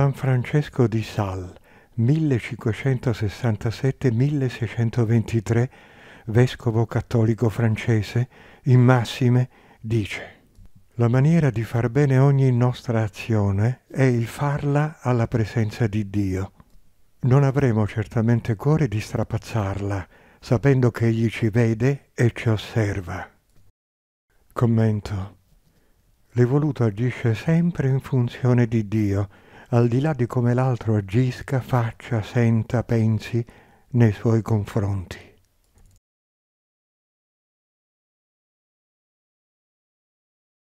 San Francesco di Sal, 1567-1623, vescovo cattolico francese, in massime dice la maniera di far bene ogni nostra azione è il farla alla presenza di Dio. Non avremo certamente cuore di strapazzarla, sapendo che Egli ci vede e ci osserva. Commento. L'evoluto agisce sempre in funzione di Dio, al di là di come l'altro agisca, faccia, senta, pensi nei suoi confronti.